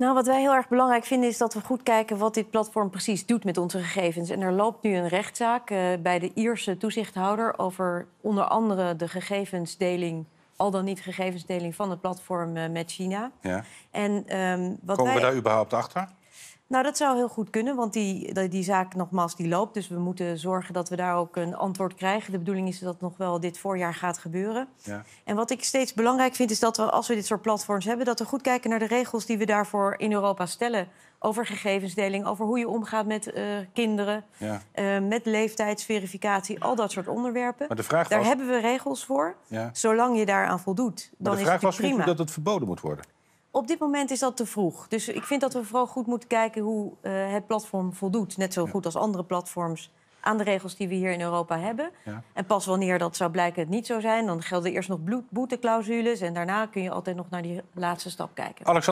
Nou, wat wij heel erg belangrijk vinden is dat we goed kijken wat dit platform precies doet met onze gegevens. En er loopt nu een rechtszaak eh, bij de Ierse toezichthouder over onder andere de gegevensdeling, al dan niet gegevensdeling van het platform eh, met China. Ja. En, um, wat Komen we daar überhaupt achter? Nou, dat zou heel goed kunnen, want die, die, zaak nogmaals die loopt. Dus we moeten zorgen dat we daar ook een antwoord krijgen. De bedoeling is dat het nog wel dit voorjaar gaat gebeuren. Ja. En wat ik steeds belangrijk vind, is dat we als we dit soort platforms hebben... dat we goed kijken naar de regels die we daarvoor in Europa stellen. Over gegevensdeling, over hoe je omgaat met eh, kinderen... Ja. Eh, met leeftijdsverificatie, al dat soort onderwerpen. Maar de vraag daar hebben we regels voor, ja. zolang je daaraan voldoet. Dan maar de vraag was dat het verboden moet worden op dit moment is dat te vroeg. Dus ik vind dat we vooral goed moeten kijken hoe eh, het platform voldoet. Net zo goed als andere platforms aan de regels die we hier in Europa hebben. En pas wanneer dat zou blijken het niet zo zijn, dan gelden eerst nog boeteclausules. En daarna kun je altijd nog naar die laatste stap kijken.